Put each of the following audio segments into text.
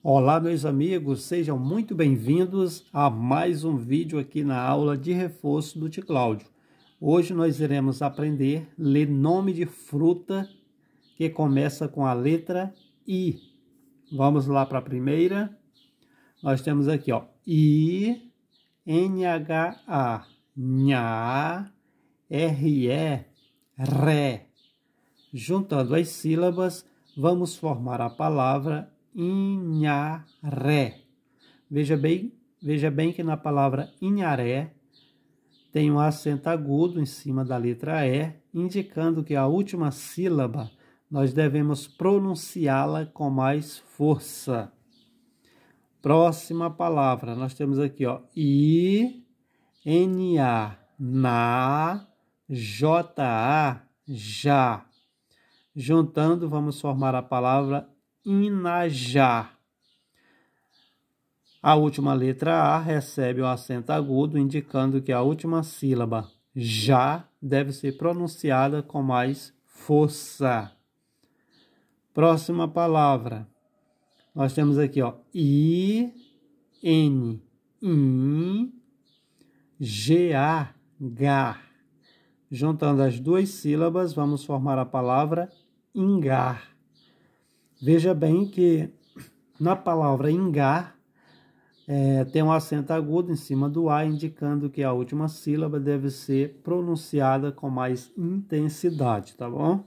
Olá, meus amigos, sejam muito bem-vindos a mais um vídeo aqui na aula de reforço do Ticláudio. Hoje nós iremos aprender a ler nome de fruta que começa com a letra I. Vamos lá para a primeira. Nós temos aqui, ó, I, N, H, A, Nha, R, E, Ré. Juntando as sílabas, vamos formar a palavra Inharé. Veja bem, veja bem que na palavra Inharé tem um acento agudo em cima da letra E, indicando que a última sílaba nós devemos pronunciá-la com mais força. Próxima palavra, nós temos aqui, ó, I, N, A, Na, J, A, Já. Juntando, vamos formar a palavra Inajá. A última letra A recebe o acento agudo, indicando que a última sílaba, já, deve ser pronunciada com mais força. Próxima palavra. Nós temos aqui, ó, I, N, I, G, A, G. Juntando as duas sílabas, vamos formar a palavra ingar. Veja bem que na palavra ingar é, tem um acento agudo em cima do A, indicando que a última sílaba deve ser pronunciada com mais intensidade, tá bom?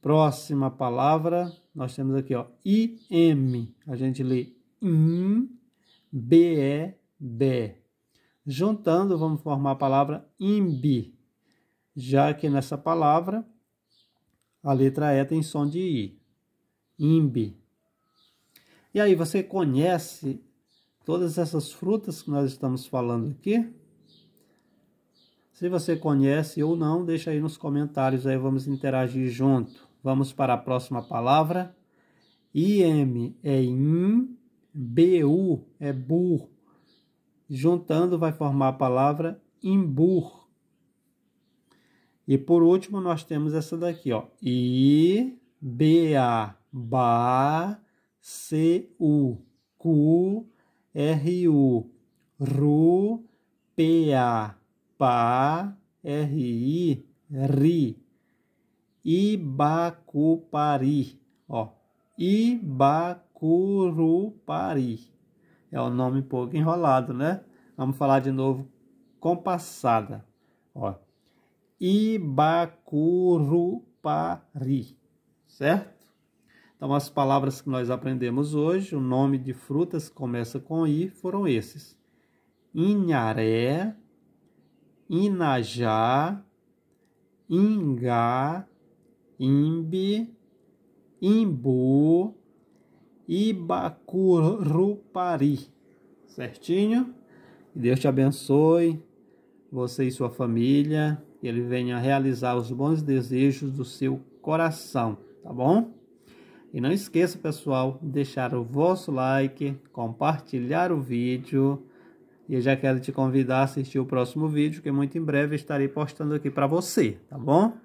Próxima palavra, nós temos aqui, ó, IM. A gente lê IM, BE, BE. Juntando, vamos formar a palavra IMBI, já que nessa palavra a letra E tem som de I imbi. E aí, você conhece todas essas frutas que nós estamos falando aqui? Se você conhece ou não, deixa aí nos comentários, aí vamos interagir junto. Vamos para a próxima palavra. IM é IM, BU é BUR. Juntando vai formar a palavra IMBUR. E por último nós temos essa daqui, ó, I B A ba C U cu R U ru P A pa R I ri Ibacupari, ó. Ibacurupari. É o um nome um pouco enrolado, né? Vamos falar de novo compassada, ó. Ibacurupari certo? Então, as palavras que nós aprendemos hoje, o nome de frutas que começa com I, foram esses: Inharé, Inajá, Ingá, Imbi, Imbu, Ibacurupari. Certinho? Deus te abençoe, você e sua família, que Ele venha realizar os bons desejos do seu coração tá bom? E não esqueça, pessoal, deixar o vosso like, compartilhar o vídeo. E eu já quero te convidar a assistir o próximo vídeo, que muito em breve estarei postando aqui para você, tá bom?